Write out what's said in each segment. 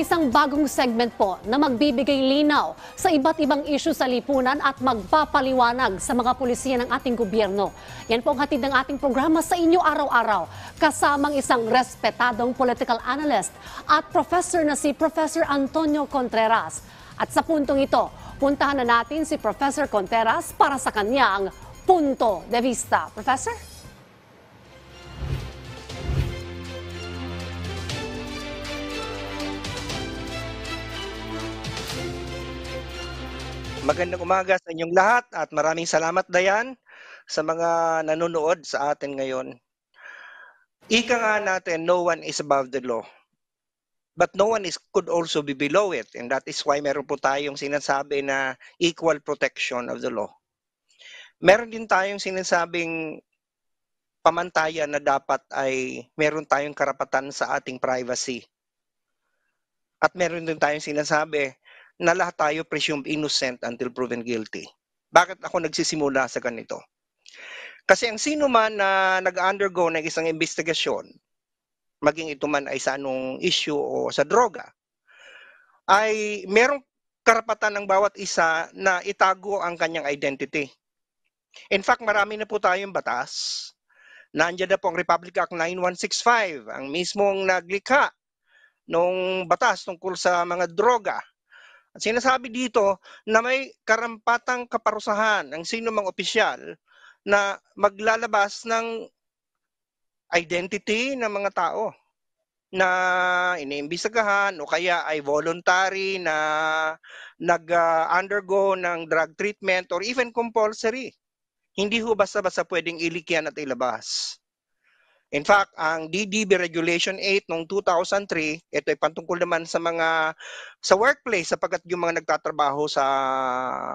isang bagong segment po na magbibigay linaw sa iba't ibang isyu sa lipunan at magpapaliwanag sa mga pulisya ng ating gobyerno. Yan po ang hatid ng ating programa sa inyo araw-araw kasamang isang respetadong political analyst at professor na si Professor Antonio Contreras. At sa puntong ito, puntahan na natin si Professor Contreras para sa kanyang punto de vista. Professor? Magandang umaga sa inyong lahat at maraming salamat Dayan sa mga nanonood sa atin ngayon. Ika nga natin, no one is above the law. But no one is could also be below it. And that is why meron po tayong sinasabi na equal protection of the law. Meron din tayong sinasabing pamantayan na dapat ay meron tayong karapatan sa ating privacy. At meron din tayong sinasabi na lahat tayo presumed innocent until proven guilty. Bakit ako nagsisimula sa ganito? Kasi ang sino man na nag-undergo ng isang investigasyon, maging ito man ay sa anong issue o sa droga, ay merong karapatan ng bawat isa na itago ang kanyang identity. In fact, marami na po tayong batas. Nandiyan na po ang Republic Act 9165, ang mismong naglikha nung batas tungkol sa mga droga Sinasabi dito na may karampatang kaparusahan ang sino mang opisyal na maglalabas ng identity ng mga tao na iniimbisagahan o kaya ay voluntary na nag-undergo ah, uh, ng drug treatment or even compulsory. Hindi ho basta-basta pwedeng ilikyan at ilabas. In fact, ang DDB Regulation 8 noong 2003, ito ay pantungkol naman sa mga sa workplace sapagkat yung mga nagtatrabaho sa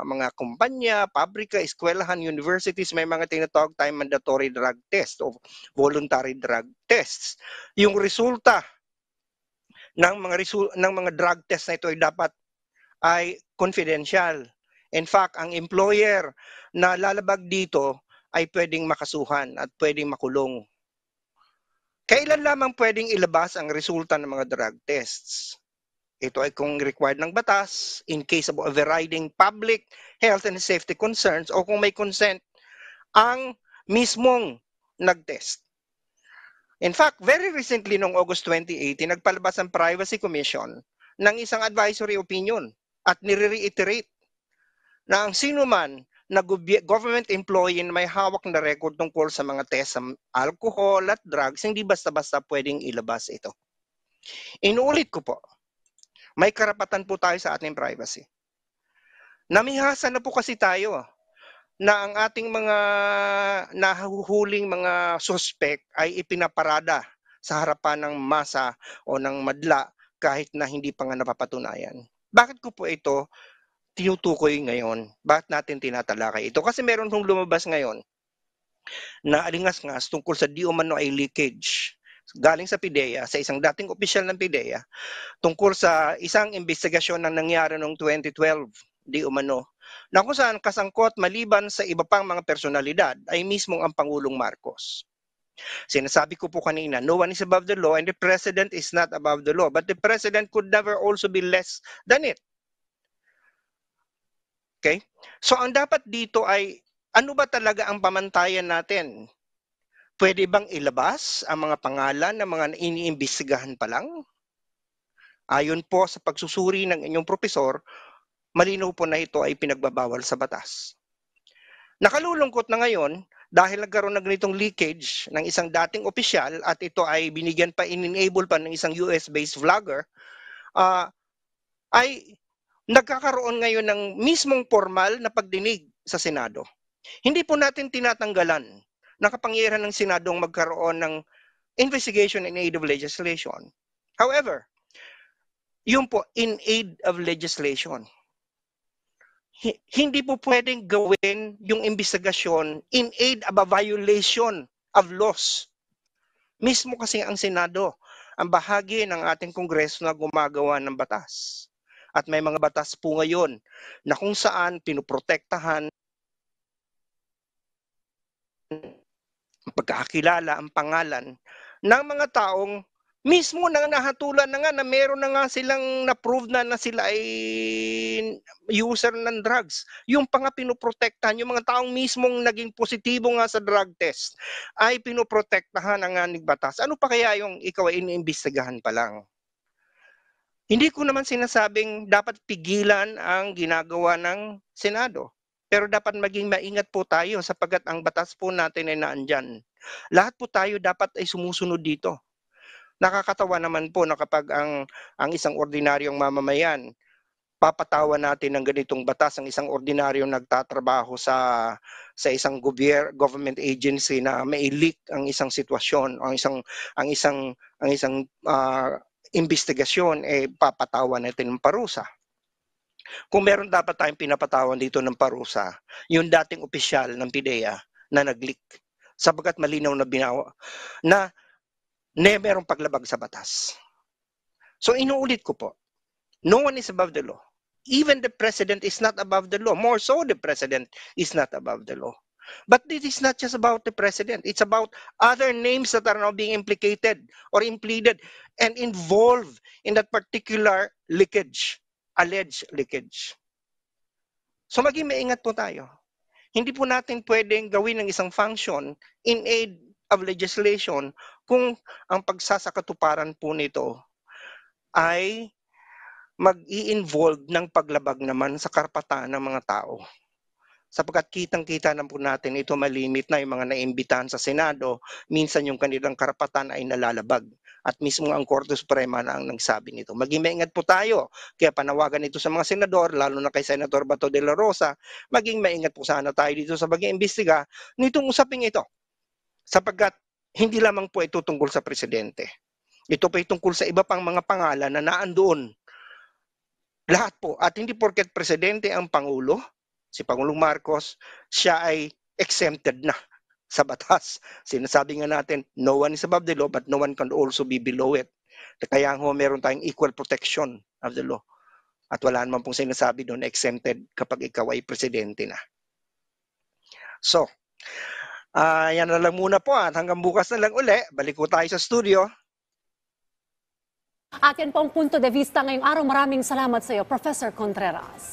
mga kumpanya, pabrika, eskwelahan, universities, may mga tinatawag tayong mandatory drug test o voluntary drug tests. Yung resulta ng mga resul- ng mga drug test na ito ay dapat ay confidential. In fact, ang employer na lalabag dito ay pwedeng makasuhan at pwedeng makulong Kailan lamang pwedeng ilabas ang resulta ng mga drug tests? Ito ay kung required ng batas in case of overriding public health and safety concerns o kung may consent ang mismong nagtest. In fact, very recently noong August 2018, nagpalabas ang Privacy Commission ng isang advisory opinion at nire-reiterate na ang sino man na government employee na may hawak na record tungkol sa mga test sa alcohol at drugs, hindi basta-basta pwedeng ilabas ito. Inulit ko po, may karapatan po tayo sa ating privacy. Namihasa na po kasi tayo ah, na ang ating mga nahuhuling mga suspect ay ipinaparada sa harapan ng masa o ng madla kahit na hindi pa nga napapatunayan. Bakit ko po ito tinutukoy ngayon? Bakit natin tinatalakay ito? Kasi meron hong lumabas ngayon na alingas-ngas tungkol sa di umano ay leakage galing sa PDEA, sa isang dating opisyal ng PDEA, tungkol sa isang investigasyon na nangyari noong 2012, di umano, na kung saan kasangkot maliban sa iba pang mga personalidad ay mismong ang Pangulong Marcos. Sinasabi ko po kanina, no one is above the law and the president is not above the law. But the president could never also be less than it. Okay? So ang dapat dito ay ano ba talaga ang pamantayan natin? Pwede bang ilabas ang mga pangalan ng mga iniimbestigahan pa lang? Ayon po sa pagsusuri ng inyong profesor, malinaw po na ito ay pinagbabawal sa batas. Nakalulungkot na ngayon dahil nagkaroon na ganitong leakage ng isang dating opisyal at ito ay binigyan pa, in-enable pa ng isang US-based vlogger, uh, ay nagkakaroon ngayon ng mismong formal na pagdinig sa Senado. Hindi po natin tinatanggalan na kapangyarihan ng Senado ang magkaroon ng investigation in aid of legislation. However, yun po, in aid of legislation. Hindi po pwedeng gawin yung investigasyon in aid of a violation of laws. Mismo kasi ang Senado, ang bahagi ng ating Kongreso na gumagawa ng batas. At may mga batas po ngayon na kung saan pinuprotektahan ang pagkakakilala, ang pangalan ng mga taong mismo na nahatulan na nga na meron na nga silang na-prove na na sila ay user ng drugs. Yung panga pinoprotektahan, yung mga taong mismong naging positibo nga sa drug test ay pinoprotektahan ng nga batas. Ano pa kaya yung ikaw ay iniimbestigahan pa lang? Hindi ko naman sinasabing dapat pigilan ang ginagawa ng Senado. Pero dapat maging maingat po tayo sapagat ang batas po natin ay naandyan. Lahat po tayo dapat ay sumusunod dito. Nakakatawa naman po na kapag ang, ang isang ordinaryong mamamayan, papatawan natin ng ganitong batas ang isang ordinaryong nagtatrabaho sa sa isang government agency na may leak ang isang sitwasyon, ang isang ang isang ang isang uh, investigasyon, eh, papatawan natin ng parusa. Kung meron dapat tayong pinapatawan dito ng parusa, yung dating opisyal ng PIDEA na nag-leak. Sabagat malinaw na binawa na ne, merong paglabag sa batas. So inuulit ko po, no one is above the law. Even the president is not above the law. More so, the president is not above the law. But it is not just about the president. It's about other names that are now being implicated or impleaded and involved in that particular leakage, alleged leakage. So maging maingat po tayo. Hindi po natin pwedeng gawin ng isang function in aid of legislation kung ang pagsasakatuparan po nito ay mag-i-involve ng paglabag naman sa karapatan ng mga tao sapagkat kitang-kita na po natin ito malimit na yung mga naimbitahan sa Senado, minsan yung kanilang karapatan ay nalalabag. At mismo ang Korte Suprema na ang nagsabi nito. Maging maingat po tayo. Kaya panawagan ito sa mga senador, lalo na kay Senator Bato de la Rosa, maging maingat po sana tayo dito sa pag imbestiga nitong usaping ito. Sapagkat hindi lamang po ito tungkol sa presidente. Ito pa tungkol sa iba pang mga pangalan na naandoon. Lahat po. At hindi porket presidente ang pangulo, si Pangulong Marcos, siya ay exempted na sa batas. Sinasabi nga natin, no one is above the law but no one can also be below it. Kaya ho, meron tayong equal protection of the law. At wala naman pong sinasabi doon exempted kapag ikaw ay presidente na. So, uh, yan na lang muna po ah. at hanggang bukas na lang uli. Balik po tayo sa studio. Atin po ang punto de vista ngayong araw. Maraming salamat sa iyo, Professor Contreras.